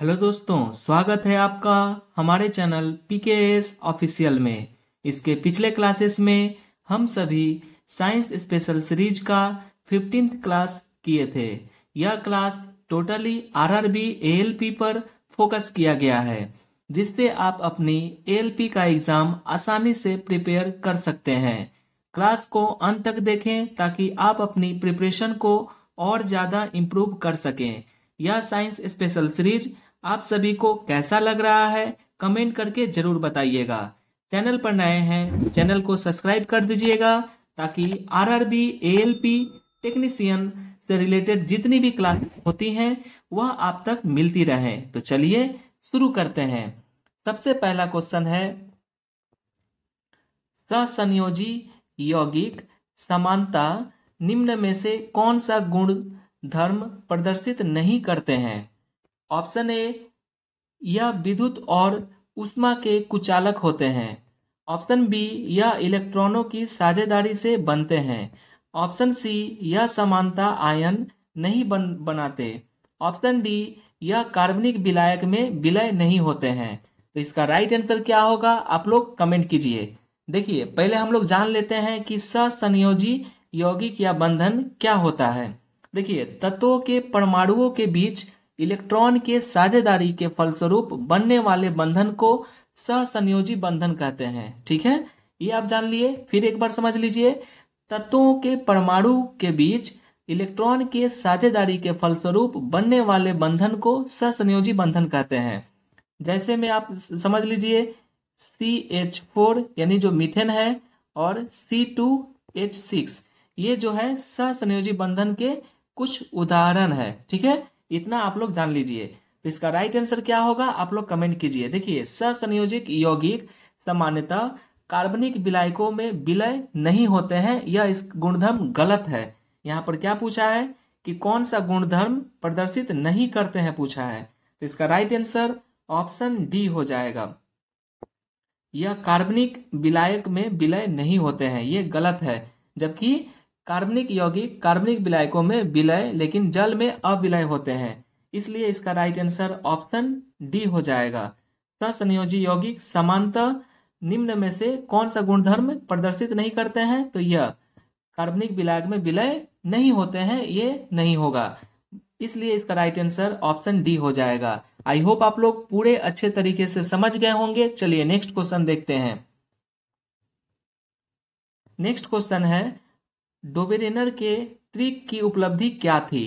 hello दोस्तों स्वागत है आपका हमारे चैनल पीकेएस ऑफिशियल में इसके पिछले क्लासेस में हम सभी साइंस स्पेशल सीरीज का फिफ्टींथ क्लास किए थे यह क्लास टोटली आरआरबी एएलपी पर फोकस किया गया है जिससे आप अपनी एएलपी का एग्जाम आसानी से प्रिपेयर कर सकते हैं क्लास को अंत तक देखें ताकि आप अपनी प्रिपरेशन को और ज्यादा इम्प्रूव कर सकें यह साइंस स्पेशल सीरीज आप सभी को कैसा लग रहा है कमेंट करके जरूर बताइएगा चैनल पर नए हैं चैनल को सब्सक्राइब कर दीजिएगा ताकि आरआरबी एएलपी टेक्नीशियन से रिलेटेड जितनी भी क्लासेस होती हैं वह आप तक मिलती रहे तो चलिए शुरू करते हैं सबसे पहला क्वेश्चन है ससंयोजी यौगिक समानता निम्न में से कौन सा गुण धर्म प्रदर्शित नहीं करते हैं ऑप्शन ए यह विद्युत और उष्मा के कुचालक होते हैं ऑप्शन बी यह इलेक्ट्रॉनों की साझेदारी से बनते हैं ऑप्शन सी यह समानता आयन नहीं बन बनाते ऑप्शन डी यह कार्बनिक विलायक में विलय नहीं होते हैं तो इसका राइट आंसर क्या होगा आप लोग कमेंट कीजिए देखिए पहले हम लोग जान लेते हैं कि ससंयोजी यौगिक या बंधन क्या होता है देखिए तत्वों के परमाणुओं के बीच इलेक्ट्रॉन के साझेदारी के फलस्वरूप बनने वाले बंधन को सहसंयोजी बंधन कहते हैं ठीक है ये आप जान लिए फिर एक बार समझ लीजिए तत्वों के परमाणु के बीच इलेक्ट्रॉन के साझेदारी के फलस्वरूप बनने वाले बंधन को सहसंयोजी बंधन कहते हैं जैसे में आप समझ लीजिए सी एच फोर यानी जो मिथेन है और सी टू एच सिक्स ये जो है सहसंयोजी बंधन के कुछ उदाहरण है ठीक है इतना आप लोग जान लीजिए तो इसका राइट आंसर क्या होगा आप लोग कमेंट कीजिए देखिए सरसंयोजिक यौगिक सामान्यतः कार्बनिक विलायकों में विलय नहीं होते हैं यह इस गुणधर्म गलत है यहाँ पर क्या पूछा है कि कौन सा गुणधर्म प्रदर्शित नहीं करते हैं पूछा है तो इसका राइट आंसर ऑप्शन डी हो जाएगा यह कार्बनिक विलायक में विलय नहीं होते हैं ये गलत है जबकि कार्बनिक यौगिक कार्बनिक विलायकों में विलय लेकिन जल में अविलय होते हैं इसलिए इसका राइट आंसर ऑप्शन डी हो जाएगा सोजी यौगिक समानता निम्न में से कौन सा गुणधर्म प्रदर्शित नहीं करते हैं तो यह कार्बनिक विलायक में विलय नहीं होते हैं ये नहीं होगा इसलिए इसका राइट आंसर ऑप्शन डी हो जाएगा आई होप आप लोग पूरे अच्छे तरीके से समझ गए होंगे चलिए नेक्स्ट क्वेश्चन देखते हैं नेक्स्ट क्वेश्चन है डोबेरेनर के त्रिक की उपलब्धि क्या थी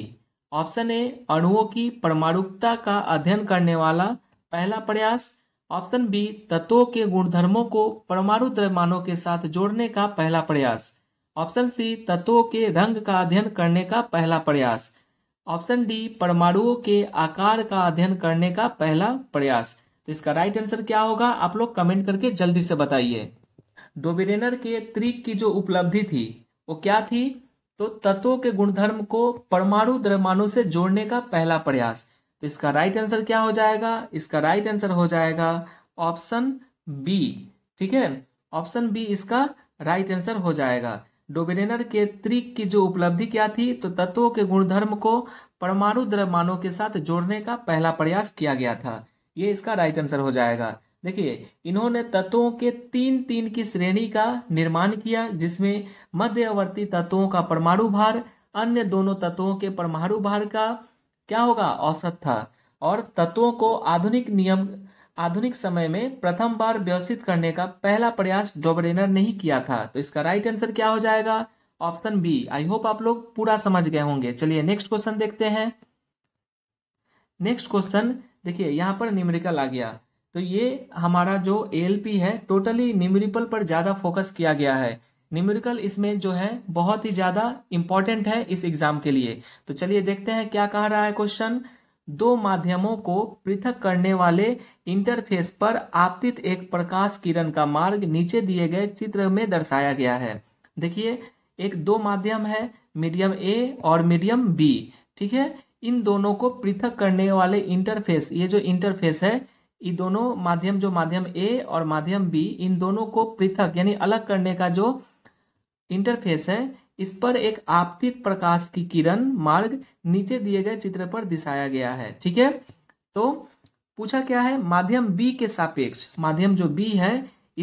ऑप्शन ए अणुओं की परमाणुकता का अध्ययन करने वाला पहला प्रयास ऑप्शन बी तत्वों के गुणधर्मों को परमाणु द्रव्यमानों के साथ जोड़ने का पहला प्रयास ऑप्शन सी तत्वों के रंग का अध्ययन करने का पहला प्रयास ऑप्शन डी परमाणुओं के आकार का अध्ययन करने का पहला प्रयास तो इसका राइट आंसर क्या होगा आप लोग कमेंट करके जल्दी से बताइए डोबेरेनर के त्रिक की जो उपलब्धि थी वो क्या थी तो तत्वों के गुणधर्म को परमाणु द्रव्यमानों से जोड़ने का पहला प्रयास तो इसका राइट आंसर क्या हो जाएगा इसका राइट आंसर हो जाएगा ऑप्शन बी ठीक है ऑप्शन बी इसका राइट आंसर हो जाएगा डोबेनर के त्रिक की जो उपलब्धि क्या थी तो तत्वों के गुणधर्म को परमाणु द्रव्यमानों के साथ जोड़ने का पहला प्रयास किया गया था ये इसका राइट आंसर हो जाएगा देखिए इन्होंने तत्वों के तीन तीन की श्रेणी का निर्माण किया जिसमें मध्यवर्ती तत्वों का परमाणु भार अन्य दोनों तत्वों के परमाणु भार का क्या होगा औसत था और तत्वों को आधुनिक नियम आधुनिक समय में प्रथम बार व्यवस्थित करने का पहला प्रयास डोबरेनर ने ही किया था तो इसका राइट आंसर क्या हो जाएगा ऑप्शन बी आई होप आप लोग पूरा समझ गए होंगे चलिए नेक्स्ट क्वेश्चन देखते हैं नेक्स्ट क्वेश्चन देखिए यहां पर निम्रिकल आ गया तो ये हमारा जो ए है टोटली न्यूमरिकल पर ज़्यादा फोकस किया गया है न्यूमरिकल इसमें जो है बहुत ही ज़्यादा इंपॉर्टेंट है इस एग्ज़ाम के लिए तो चलिए देखते हैं क्या कह रहा है क्वेश्चन दो माध्यमों को पृथक करने वाले इंटरफेस पर आपतित एक प्रकाश किरण का मार्ग नीचे दिए गए चित्र में दर्शाया गया है देखिए एक दो माध्यम है मीडियम ए और मीडियम बी ठीक है इन दोनों को पृथक करने वाले इंटरफेस ये जो इंटरफेस है ये दोनों माध्यम जो माध्यम ए और माध्यम बी इन दोनों को पृथक यानी अलग करने का जो इंटरफेस है इस पर एक आपतित प्रकाश की किरण मार्ग नीचे दिए गए चित्र पर दिशाया गया है ठीक है तो पूछा क्या है माध्यम बी के सापेक्ष माध्यम जो बी है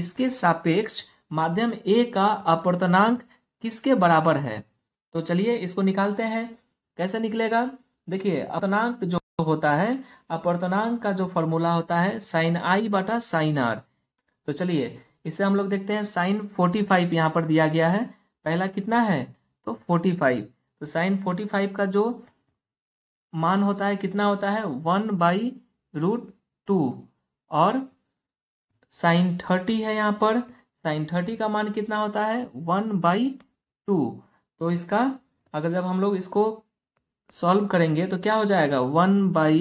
इसके सापेक्ष माध्यम ए का अपर्तनांक किसके बराबर है तो चलिए इसको निकालते हैं कैसे निकलेगा देखिए अपनांक जो होता है अपर्तनांक का जो फॉर्मूला होता है साइन आई बटा साइन आर तो चलिए इसे हम लोग देखते हैं साइन फोर्टी फाइव यहाँ पर दिया गया है पहला कितना है तो फोर्टी फाइव तो साइन फोर्टी फाइव का जो मान होता है कितना होता है वन बाई रूट टू और साइन थर्टी है यहाँ पर साइन थर्टी का मान कितना होता है वन बाई टू तो इसका अगर जब हम लोग इसको सॉल्व करेंगे तो क्या हो जाएगा one by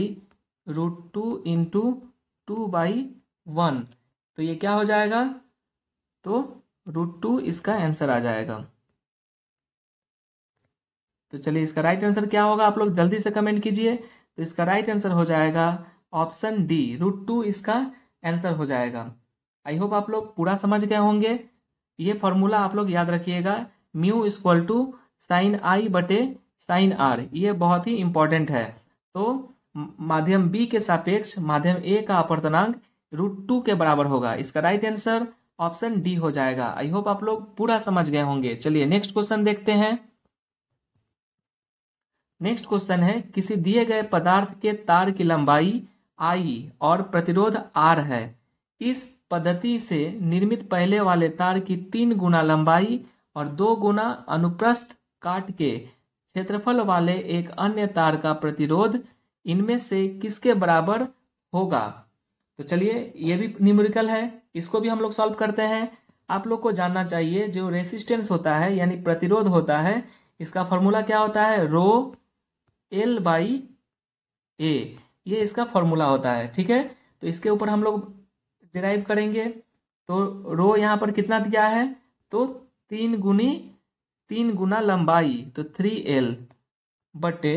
root two into two by one तो ये क्या हो जाएगा तो रूट टू इसका आंसर आ जाएगा तो चलिए इसका राइट आंसर क्या होगा आप लोग जल्दी से कमेंट कीजिए तो इसका राइट आंसर हो जाएगा ऑप्शन डी रूट टू इसका आंसर हो जाएगा आई होप आप लोग पूरा समझ गए होंगे ये फॉर्मूला आप लोग याद रखिएगा mu equal to sine i बटे साइन आर ये बहुत ही इंपॉर्टेंट है तो माध्यम बी के सापेक्ष माध्यम ए का अपर्तनांक रूट टू के बराबर होगा इसका राइट आंसर ऑप्शन डी हो जाएगा आई होप आप लोग पूरा समझ गए होंगे चलिए नेक्स्ट क्वेश्चन देखते हैं नेक्स्ट क्वेश्चन है किसी दिए गए पदार्थ के तार की लंबाई आई और प्रतिरोध आर है इस पद्धति से निर्मित पहले वाले तार की तीन गुना लंबाई और दो गुना अनुप्रस्थ काट के क्षेत्रफल वाले एक अन्य तार का प्रतिरोध इनमें से किसके बराबर होगा तो चलिए ये भी न्यूमेरिकल है इसको भी हम लोग सॉल्व करते हैं आप लोग को जानना चाहिए जो रेसिस्टेंस होता है यानी प्रतिरोध होता है इसका फॉर्मूला क्या होता है रो एल बाई ए ये इसका फॉर्मूला होता है ठीक है तो इसके ऊपर हम लोग डिराइव करेंगे तो रो यहाँ पर कितना दिया है तो तीन गुनी तीन गुना लंबाई तो थ्री एल बटे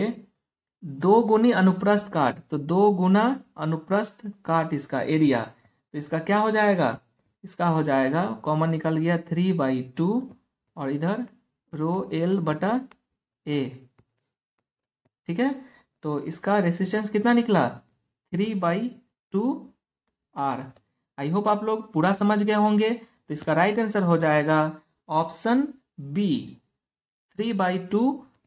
दो गुनी अनुप्रस्थ काट तो दो गुना अनुप्रस्थ काट इसका एरिया तो इसका क्या हो जाएगा इसका हो जाएगा कॉमन निकल गया थ्री बाई टू और इधर रो एल बटा ए ठीक है तो इसका रेसिस्टेंस कितना निकला three by two r I hope आप लोग पूरा समझ गए होंगे तो इसका राइट आंसर हो जाएगा option B three by two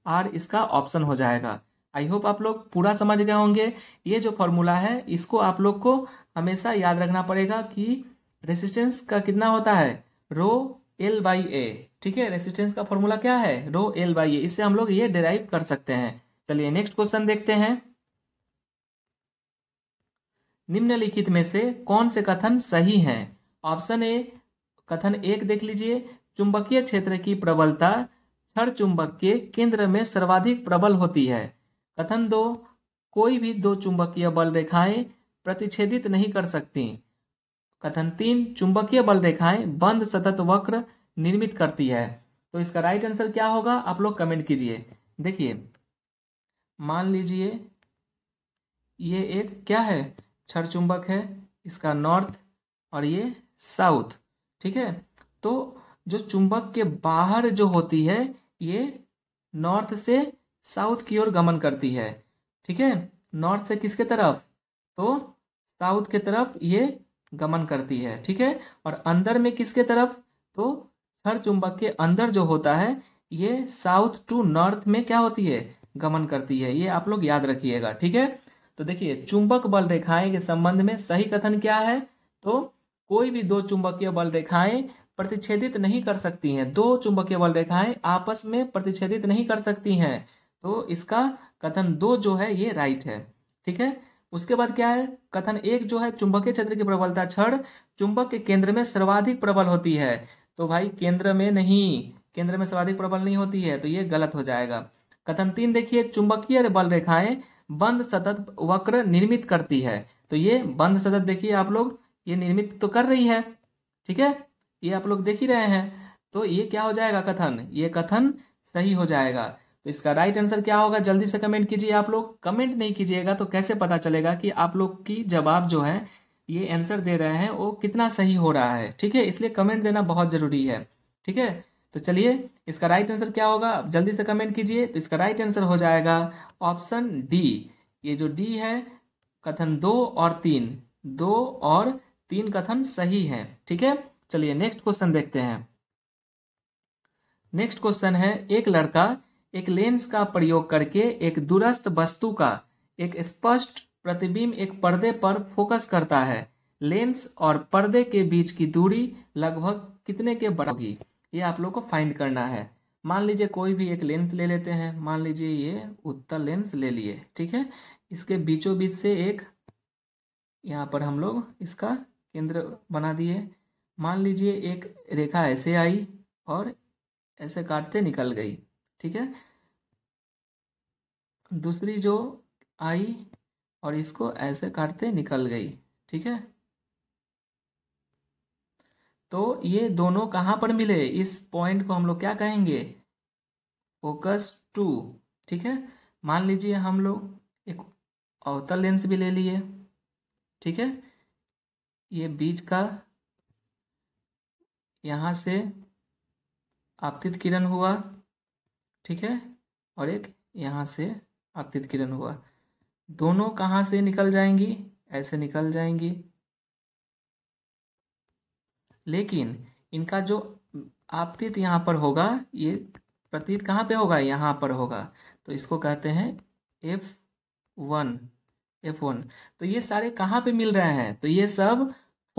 r इसका ऑप्शन हो जाएगा आई होप आप लोग पूरा समझ गए होंगे ये जो फॉर्मूला है इसको आप लोग को हमेशा याद रखना पड़ेगा कि रेसिस्टेंस का कितना होता है रो एल बाई ए ठीक है रेसिस्टेंस का फॉर्मूला क्या है रो एल बाई ए इससे हम लोग ये डिराइव कर सकते हैं चलिए नेक्स्ट क्वेश्चन देखते हैं निम्नलिखित में से कौन से कथन सही हैं ऑप्शन ए कथन एक देख लीजिए चुंबकीय क्षेत्र की प्रबलता क्षण चुंबक के केंद्र में सर्वाधिक प्रबल होती है कथन दो कोई भी दो चुंबकीय बल रेखाएं प्रतिच्छेदित नहीं कर सकती कथन तीन चुंबकीय बल रेखाएं बंद सतत वक्र निर्मित करती है तो इसका राइट आंसर क्या होगा आप लोग कमेंट कीजिए देखिए मान लीजिए ये एक क्या है क्षर चुंबक है इसका नॉर्थ और ये साउथ ठीक है तो जो चुंबक के बाहर जो होती है ये नॉर्थ से साउथ की ओर गमन करती है ठीक है नॉर्थ से किसके तरफ तो साउथ के तरफ ये गमन करती है ठीक है और अंदर में किसके तरफ तो हर चुंबक के अंदर जो होता है ये साउथ टू नॉर्थ में क्या होती है गमन करती है ये आप लोग याद रखिएगा ठीक है तो देखिए चुंबक बल रेखाएं के संबंध में सही कथन क्या है तो कोई भी दो चुंबकीय बल रेखाएं प्रतिच्छेदित नहीं कर सकती हैं दो चुंबकीय बल रेखाएं आपस में प्रतिच्छेदित नहीं कर सकती हैं तो इसका कथन दो जो है ये राइट है ठीक है उसके बाद क्या है कथन एक जो है चुंबकीय क्षेत्र की प्रबलता क्षण चुंबक के केंद्र में सर्वाधिक प्रबल होती है तो भाई केंद्र में नहीं केंद्र में सर्वाधिक प्रबल नहीं होती है तो ये गलत हो जाएगा कथन तीन देखिए चुंबकीय बल रेखाएं बंद सतत वक्र निर्मित करती है तो ये बंद सतत देखिए आप लोग ये निर्मित तो कर रही है ठीक है ये आप लोग देख ही रहे हैं तो ये क्या हो जाएगा कथन ये कथन सही हो जाएगा तो इसका राइट आंसर क्या होगा जल्दी से कमेंट कीजिए आप लोग कमेंट नहीं कीजिएगा तो कैसे पता चलेगा कि आप लोग की जवाब जो है ये आंसर दे रहे हैं वो कितना सही हो रहा है ठीक है इसलिए कमेंट देना बहुत जरूरी है ठीक है तो चलिए इसका राइट आंसर क्या होगा जल्दी से कमेंट कीजिए तो इसका राइट आंसर हो जाएगा ऑप्शन डी ये जो डी है कथन दो और तीन दो और तीन कथन सही है ठीक है चलिए नेक्स्ट क्वेश्चन देखते हैं नेक्स्ट क्वेश्चन है एक लड़का एक लेंस का प्रयोग करके एक दूरस्थ वस्तु का एक स्पष्ट प्रतिबिंब एक पर्दे पर फोकस करता है लेंस और पर्दे के बीच की दूरी लगभग कितने के बराबर होगी ये आप लोग को फाइंड करना है मान लीजिए कोई भी एक लेंस ले लेते हैं मान लीजिए ये उत्तर लेंस ले लिए ठीक है इसके बीचों बीच से एक यहाँ पर हम लोग इसका केंद्र बना दिए मान लीजिए एक रेखा ऐसे आई और ऐसे काटते निकल गई ठीक है दूसरी जो आई और इसको ऐसे काटते निकल गई ठीक है तो ये दोनों कहाँ पर मिले इस पॉइंट को हम लोग क्या कहेंगे फोकस टू ठीक है मान लीजिए हम लोग एक अवतल लेंस भी ले लिए ठीक है ये बीच का यहाँ से आपतित किरण हुआ ठीक है और एक यहाँ से आपतित किरण हुआ दोनों कहाँ से निकल जाएंगी ऐसे निकल जाएंगी लेकिन इनका जो आपतित यहाँ पर होगा ये प्रतीत कहाँ पे होगा यहाँ पर होगा तो इसको कहते हैं एफ वन एफ वन तो ये सारे कहाँ पे मिल रहे हैं तो ये सब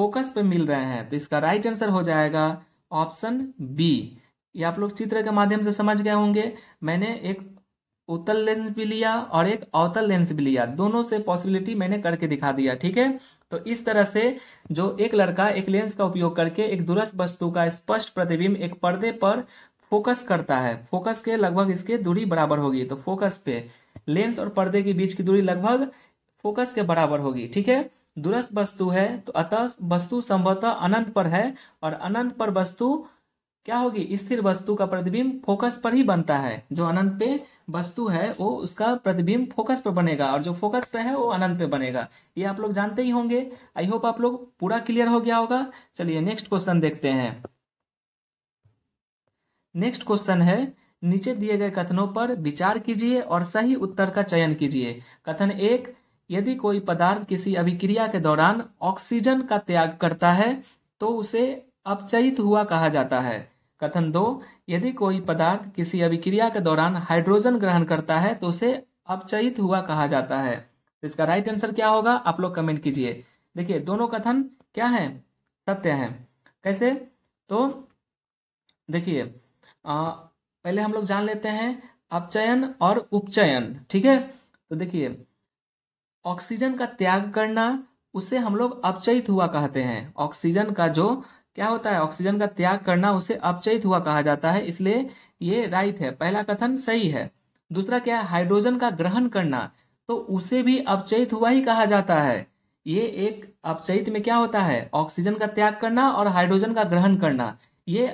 फोकस पे मिल रहे हैं तो इसका राइट आंसर हो जाएगा ऑप्शन बी ये आप लोग चित्र के माध्यम से समझ गए होंगे मैंने एक उत्तल लेंस भी लिया और एक अवतल लेंस भी लिया दोनों से पॉसिबिलिटी मैंने करके दिखा दिया ठीक है तो इस तरह से जो एक लड़का एक लेंस का उपयोग करके एक दूरस्थ वस्तु का स्पष्ट प्रतिबिंब एक पर्दे पर फोकस करता है फोकस के लगभग इसके दूरी बराबर होगी तो फोकस पे लेंस और पर्दे के बीच की दूरी लगभग फोकस के बराबर होगी ठीक है दूरस्थ वस्तु है तो अतः वस्तु संभवतः अनंत पर है और अनंत पर वस्तु क्या होगी स्थिर वस्तु का प्रतिबिंब फोकस पर ही बनता है जो अनंत पे वस्तु है वो उसका प्रतिबिंब फोकस पर बनेगा और जो फोकस पे है वो अनंत पे बनेगा ये आप लोग जानते ही होंगे आई होप आप लोग पूरा क्लियर हो गया होगा चलिए नेक्स्ट क्वेश्चन देखते हैं नेक्स्ट क्वेश्चन है नीचे दिए गए कथनों पर विचार कीजिए और सही उत्तर का चयन कीजिए कथन एक यदि कोई पदार्थ किसी अभिक्रिया के दौरान ऑक्सीजन का त्याग करता है तो उसे अपचयित हुआ कहा जाता है कथन दो यदि कोई पदार्थ किसी अभिक्रिया के दौरान हाइड्रोजन ग्रहण करता है तो उसे अपचयित हुआ कहा जाता है तो इसका राइट आंसर क्या होगा आप लोग कमेंट कीजिए देखिए दोनों कथन क्या है सत्य है कैसे तो देखिए पहले हम लोग जान लेते हैं अपचयन और उपचयन ठीक है तो देखिए ऑक्सीजन का त्याग करना उसे हम लोग अपचयित हुआ कहते हैं ऑक्सीजन का जो क्या होता है ऑक्सीजन का त्याग करना उसे अपचयित हुआ कहा जाता है इसलिए ये राइट है पहला कथन सही है दूसरा क्या है हाइड्रोजन का ग्रहण करना तो उसे भी अपचयित हुआ ही कहा जाता है ये एक अपचयित में क्या होता है ऑक्सीजन का त्याग करना और हाइड्रोजन का ग्रहण करना ये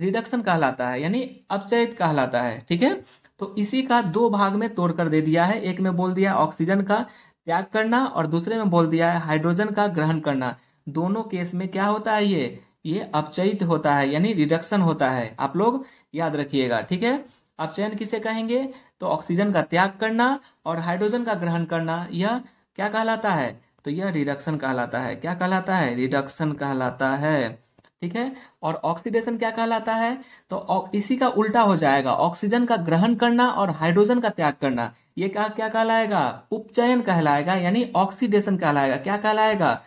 रिडक्शन कहलाता है यानी अपचयित कहलाता है ठीक है तो इसी का दो भाग में तोड़कर दे दिया है एक में बोल दिया ऑक्सीजन का त्याग करना और दूसरे में बोल दिया है हाइड्रोजन का ग्रहण करना दोनों केस में क्या होता है ये ये अपचयित होता है यानी रिडक्शन होता है आप लोग याद रखिएगा ठीक है अपचयन किसे कहेंगे तो ऑक्सीजन का त्याग करना और हाइड्रोजन का ग्रहण करना यह क्या कहलाता है तो यह रिडक्शन कहलाता है क्या कहलाता है रिडक्शन कहलाता है ठीक है और ऑक्सीडेशन क्या कहलाता है तो इसी का उल्टा हो जाएगा ऑक्सीजन का ग्रहण करना और हाइड्रोजन का त्याग करना ये क्या क्या कहलाएगा उपचयन कहलाएगा यानी ऑक्सीडेशन कहलाएगा क्या कहलाएगा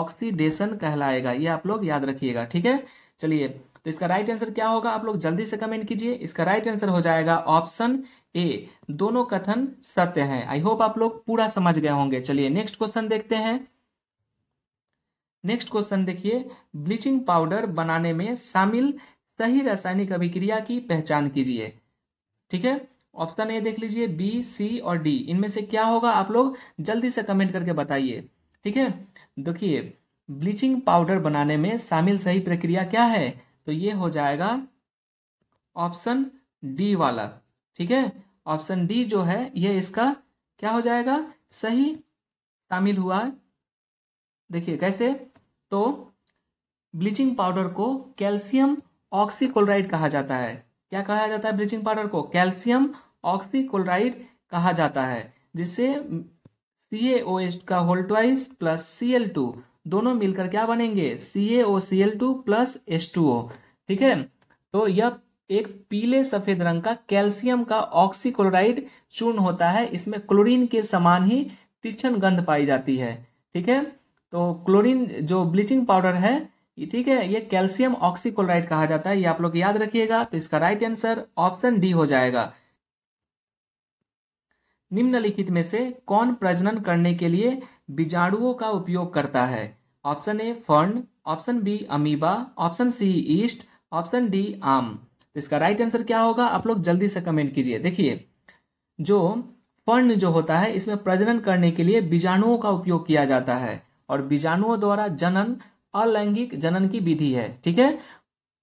ऑक्सीडेशन कहलाएगा ये आप लोग याद रखिएगा ठीक है चलिए तो इसका राइट आंसर क्या होगा आप लोग जल्दी से कमेंट कीजिए इसका राइट आंसर हो जाएगा ऑप्शन ए दोनों कथन सत्य हैं आई होप आप लोग पूरा समझ गए होंगे चलिए नेक्स्ट क्वेश्चन देखते हैं नेक्स्ट क्वेश्चन देखिए ब्लीचिंग पाउडर बनाने में शामिल सही रासायनिक अभिक्रिया की पहचान कीजिए ठीक है ऑप्शन ए देख लीजिए बी सी और डी इनमें से क्या होगा आप लोग जल्दी से कमेंट करके बताइए ठीक है देखिए ब्लीचिंग पाउडर बनाने में शामिल सही प्रक्रिया क्या है तो ये हो जाएगा ऑप्शन डी वाला ठीक है ऑप्शन डी जो है ये इसका क्या हो जाएगा सही शामिल हुआ देखिए कैसे तो ब्लीचिंग पाउडर को कैल्शियम ऑक्सीक्लोराइड कहा जाता है क्या कहा जाता है ब्लीचिंग पाउडर को कैल्शियम ऑक्सीक्लोराइड कहा जाता है जिससे सी का whole twice plus C L two दोनों मिलकर क्या बनेंगे C A O C L two plus H two O ठीक है तो यह एक पीले सफेद रंग का कैल्शियम का ऑक्सीक्लोराइड चूर्ण होता है इसमें क्लोरीन के समान ही तीक्षण गंध पाई जाती है ठीक है तो क्लोरीन जो ब्लीचिंग पाउडर है ठीक है ये कैल्शियम ऑक्सीक्लोराइड कहा जाता है ये आप लोग याद रखिएगा तो इसका राइट आंसर ऑप्शन डी हो जाएगा निम्नलिखित में से कौन प्रजनन करने के लिए बीजाणुओं का उपयोग करता है option A fern option B amoeba option C yeast option D आम तो इसका राइट आंसर क्या होगा आप लोग जल्दी से कमेंट कीजिए देखिए जो फर्न जो होता है इसमें प्रजनन करने के लिए बीजाणुओं का उपयोग किया जाता है और बीजाणुओं द्वारा जनन अलैंगिक जनन की विधि है ठीक है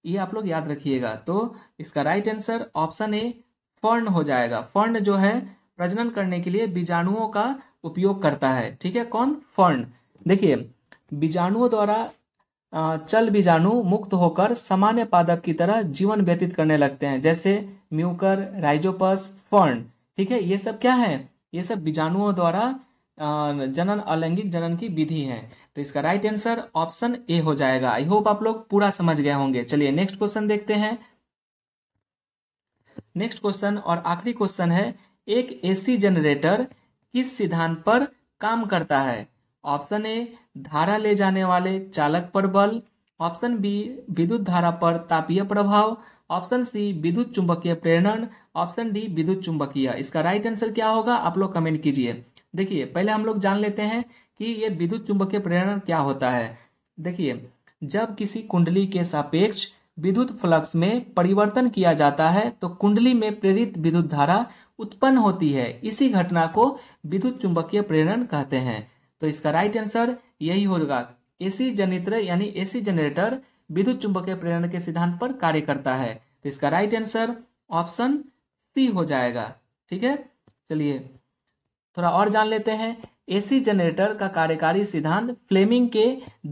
ये आप लोग याद रखिएगा तो इसका right answer option A fern हो जाएगा फर्ण जो है प्रजनन करने के लिए बीजाणुओं का उपयोग करता है ठीक है कौन फर्ण देखिए बीजाणुओं द्वारा चल बीजाणु मुक्त होकर सामान्य पादप की तरह जीवन व्यतीत करने लगते हैं जैसे म्यूकर राइजोपस फर्ण ठीक है ये सब क्या है ये सब बीजाणुओं द्वारा जनन अलैंगिक जनन की विधि है तो इसका राइट आंसर ऑप्शन ए हो जाएगा आई होप आप लोग पूरा समझ गए होंगे चलिए नेक्स्ट क्वेश्चन देखते हैं नेक्स्ट क्वेश्चन और आखिरी क्वेश्चन है एक एसी जनरेटर किस सिद्धांत पर काम करता है ऑप्शन ए धारा ले जाने वाले चालक पर बल ऑप्शन बी विद्युत धारा पर तापीय प्रभाव ऑप्शन सी विद्युत चुंबकीय प्रेरण ऑप्शन डी विद्युत चुंबकीय इसका राइट आंसर क्या होगा आप लोग कमेंट कीजिए देखिए पहले हम लोग जान लेते हैं कि ये विद्युत चुंबकीय प्रेरण क्या होता है देखिए जब किसी कुंडली के सापेक्ष विद्युत फ्लक्स में परिवर्तन किया जाता है तो कुंडली में प्रेरित विद्युत धारा उत्पन्न होती है इसी घटना को विद्युत चुंबकीय प्रेरण कहते हैं तो इसका राइट आंसर यही होगा एसी जनित्र यानी एसी जनरेटर विद्युत चुंबकीय प्रेरण के सिद्धांत पर कार्य करता है तो इसका राइट आंसर ऑप्शन सी हो जाएगा ठीक है चलिए थोड़ा और जान लेते हैं एसी जनरेटर का कार्यकारी सिद्धांत फ्लेमिंग के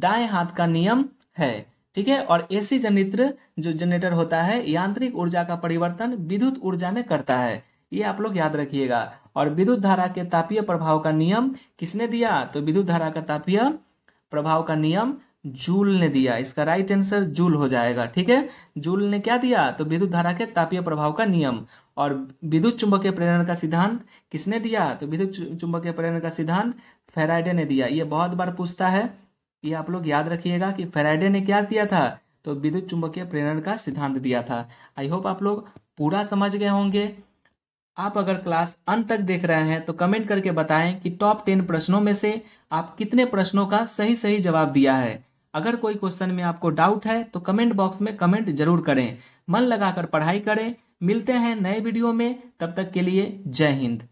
दाएं हाथ का नियम है ठीक है और एसी जनित्र जो जनरेटर होता है यांत्रिक ऊर्जा का परिवर्तन विद्युत ऊर्जा में करता है ये आप लोग याद रखिएगा और विद्युत धारा के तापीय प्रभाव का नियम किसने दिया तो विद्युत धारा का तापीय प्रभाव का नियम जूल ने दिया इसका राइट आंसर जूल हो जाएगा ठीक है जूल ने क्या दिया तो विद्युत धारा के तापीय प्रभाव का नियम और विद्युत चुंबकीय प्रेरण का सिद्धांत किसने दिया तो विद्युत चुंबकीय प्रेरण का सिद्धांत फेराइडे ने दिया ये बहुत बार पूछता है ये आप लोग याद रखिएगा कि फेराइडे ने क्या दिया था तो विद्युत चुंबकीय प्रेरण का सिद्धांत दिया था आई होप आप लोग पूरा समझ गए होंगे आप अगर क्लास अंत तक देख रहे हैं तो कमेंट करके बताएं कि टॉप टेन प्रश्नों में से आप कितने प्रश्नों का सही सही जवाब दिया है अगर कोई क्वेश्चन में आपको डाउट है तो कमेंट बॉक्स में कमेंट जरूर करें मन लगाकर पढ़ाई करें मिलते हैं नए वीडियो में तब तक के लिए जय हिंद